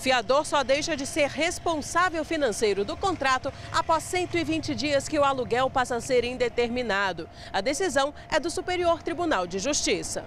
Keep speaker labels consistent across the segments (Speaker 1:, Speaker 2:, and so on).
Speaker 1: Fiador só deixa de ser responsável financeiro do contrato após 120 dias que o aluguel passa a ser indeterminado. A decisão é do Superior Tribunal de Justiça.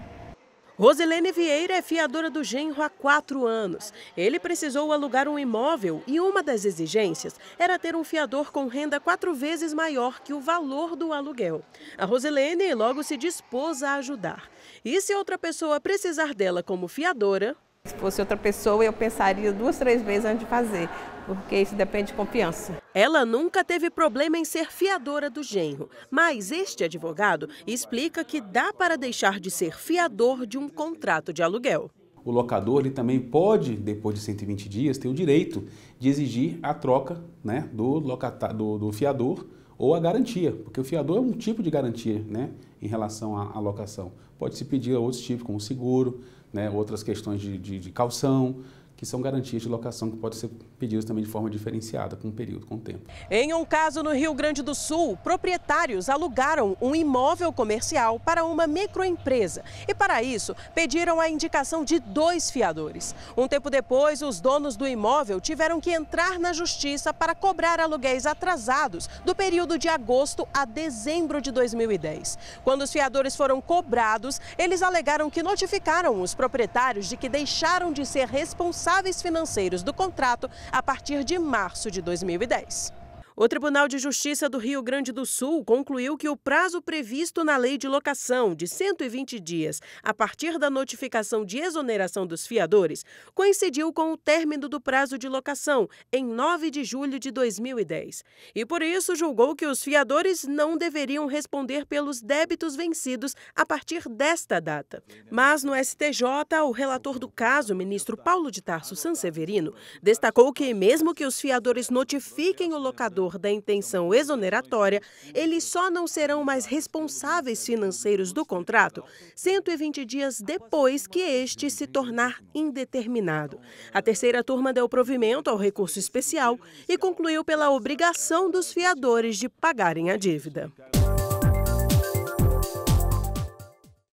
Speaker 1: Rosilene Vieira é fiadora do genro há quatro anos. Ele precisou alugar um imóvel e uma das exigências era ter um fiador com renda quatro vezes maior que o valor do aluguel. A Rosilene logo se dispôs a ajudar. E se outra pessoa precisar dela como fiadora, se fosse outra pessoa, eu pensaria duas, três vezes antes de fazer, porque isso depende de confiança. Ela nunca teve problema em ser fiadora do genro, mas este advogado explica que dá para deixar de ser fiador de um contrato de aluguel.
Speaker 2: O locador ele também pode, depois de 120 dias, ter o direito de exigir a troca né, do, do, do fiador ou a garantia, porque o fiador é um tipo de garantia né, em relação à, locação. Pode se pedir outros tipos, como seguro, né, outras questões de, de, de calção, que são garantias de locação que podem ser pedidas também de forma diferenciada, com um período, com o tempo.
Speaker 1: Em um caso no Rio Grande do Sul, proprietários alugaram um imóvel comercial para uma microempresa e, para isso, pediram a indicação de dois fiadores. Um tempo depois, os donos do imóvel tiveram que entrar na justiça para cobrar aluguéis atrasados do período de agosto a dezembro de 2010. Quando os fiadores foram cobrados, eles alegaram que notificaram os proprietários de que deixaram de ser responsáveis responsáveis financeiros do contrato a partir de março de 2010. O Tribunal de Justiça do Rio Grande do Sul concluiu que o prazo previsto na lei de locação de 120 dias a partir da notificação de exoneração dos fiadores coincidiu com o término do prazo de locação em 9 de julho de 2010 e, por isso, julgou que os fiadores não deveriam responder pelos débitos vencidos a partir desta data. Mas no STJ, o relator do caso, ministro Paulo de Tarso Sanseverino, destacou que, mesmo que os fiadores notifiquem o locador detentor da intenção exoneratória, eles só não serão mais responsáveis financeiros do contrato 120 dias depois que este se tornar indeterminado. A terceira turma deu provimento ao recurso especial e concluiu pela obrigação dos fiadores de pagarem a dívida.